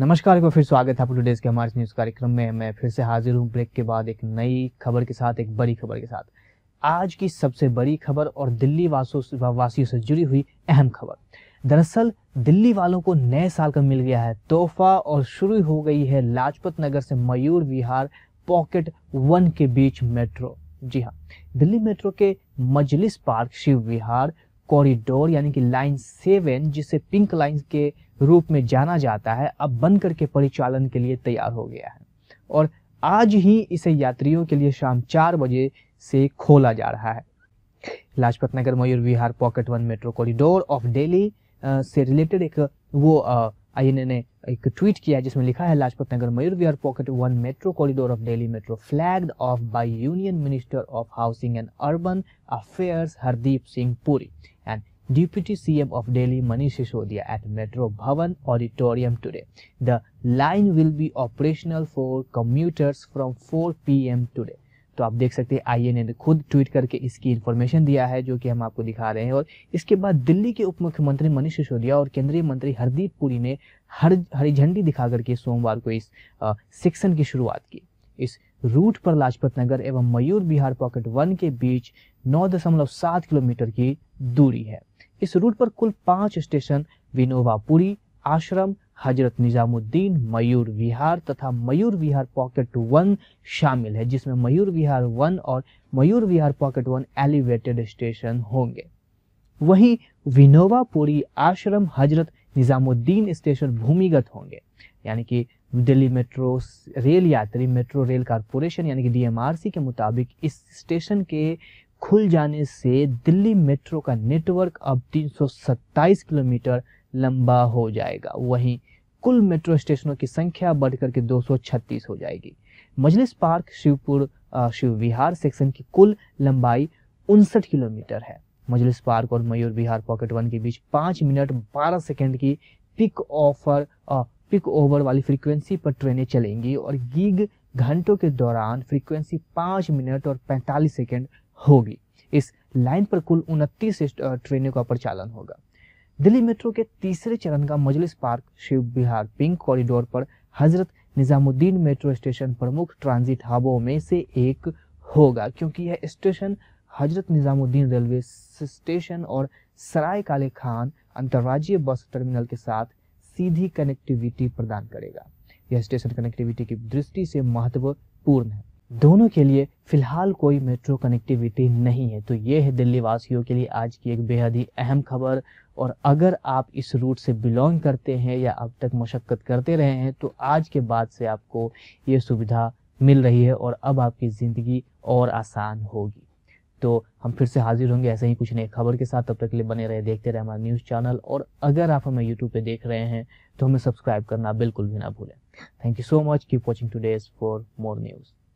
नमस्कार एक बार फिर स्वागत है आपको टुडेज के हमारे न्यूज़ कार्यक्रम में मैं फिर से हाजिर हूँ ब्रेक के बाद एक नई खबर के साथ एक बड़ी खबर के साथ आज की सबसे बड़ी खबर और दिल्ली वासियों वासियों से जुड़ी हुई अहम खबर दरअसल दिल्ली वालों को नए साल का मिल गया है तोहफा और शुरू हो गई है लाजपत नगर से मयूर विहार पॉकेट वन के बीच मेट्रो जी हाँ दिल्ली मेट्रो के मजलिस पार्क शिव विहार कॉरिडोर यानी कि लाइन सेवन जिसे पिंक लाइन के रूप में जाना जाता है अब बन करके परिचालन के लिए तैयार हो गया है और आज ही इसे यात्रियों के लिए शाम चार बजे से खोला जा रहा है Lajpat Nagar Mayur Vihar pocket one metro corridor of Delhi से रिलेटेड एक वो आई ने एक ट्वीट किया जिसमें लिखा है Lajpat Nagar Mayur Vihar pocket one metro corridor of Delhi metro flagged off by union minister of housing and urban affairs Hardeep Singh Puri and Deputy CM of Delhi Manish Sisodia at Metro Bhavan Auditorium today. The line will be operational for commuters from 4 p.m. today. तो आप देख सकते हैं आई ने खुद tweet करके इसकी information दिया है जो कि हम आपको दिखा रहे हैं और इसके बाद दिल्ली के उप मुख्यमंत्री मनीष सिसोदिया और केंद्रीय मंत्री हरदीप पुरी ने हर हरी झंडी दिखा करके सोमवार को इस सेक्शन की शुरुआत की इस रूट पर लाजपत नगर एवं मयूर बिहार पॉकेट वन के बीच 9.7 किलोमीटर की दूरी है इस रूट पर कुल पांच स्टेशन विनोवापुरी आश्रम हजरत निजामुद्दीन मयूर विहार तथा मयूर विहार पॉकेट वन शामिल है जिसमें मयूर विहार वन और Mayur Vihar pocket one elevated station होंगे वहीं विनोवापुरी आश्रम हजरत निज़ामुद्दीन स्टेशन भूमिगत होंगे यानी कि दिल्ली मेट्रो रेल यात्री मेट्रो रेल कारपोरेशन यानी कि डीएमआरसी के मुताबिक इस स्टेशन के खुल जाने से दिल्ली मेट्रो का नेटवर्क अब 327 किलोमीटर लंबा हो जाएगा वहीं कुल मेट्रो स्टेशनों की संख्या बढ़कर के 236 हो जाएगी मजलिस पार्क शिवपुर शिव विहार सेक्शन की कुल लंबाई उनसठ किलोमीटर है मजलिस पार्क और मयूर बिहार पॉकेट वन के बीच पाँच मिनट बारह सेकेंड की पिक ऑफर पिक ओवर वाली फ्रीक्वेंसी पर ट्रेनें चलेंगी और गिग घंटों के दौरान फ्रीक्वेंसी पाँच मिनट और पैंतालीस सेकेंड होगी इस लाइन पर कुल उनतीस ट्रेनों का प्रचालन होगा दिल्ली मेट्रो के तीसरे चरण का Majlis park Shiv Vihar pink corridor पर हजरत निजामुद्दीन मेट्रो स्टेशन प्रमुख ट्रांजिट हबों में से एक होगा क्योंकि यह स्टेशन हजरत निज़ामुद्दीन रेलवे स्टेशन और सराय काले खान अंतर्राज्यीय बस टर्मिनल के साथ सीधी कनेक्टिविटी प्रदान करेगा यह स्टेशन कनेक्टिविटी की दृष्टि से महत्वपूर्ण है दोनों के लिए फिलहाल कोई मेट्रो कनेक्टिविटी नहीं है तो ये है दिल्ली वासियों के लिए आज की एक बेहद ही अहम खबर और अगर आप इस रूट से बिलोंग करते हैं या अब तक मशक्क़त करते रहे हैं तो आज के बाद से आपको ये सुविधा मिल रही है और अब आपकी ज़िंदगी और आसान होगी तो हम फिर से हाजिर होंगे ऐसे ही कुछ नई खबर के साथ तब तक के लिए बने रहे देखते रहे हमारा न्यूज़ चैनल और अगर आप हमें यूट्यूब पे देख रहे हैं तो हमें सब्सक्राइब करना बिल्कुल भी ना भूलें thank you so much keep watching today's for more news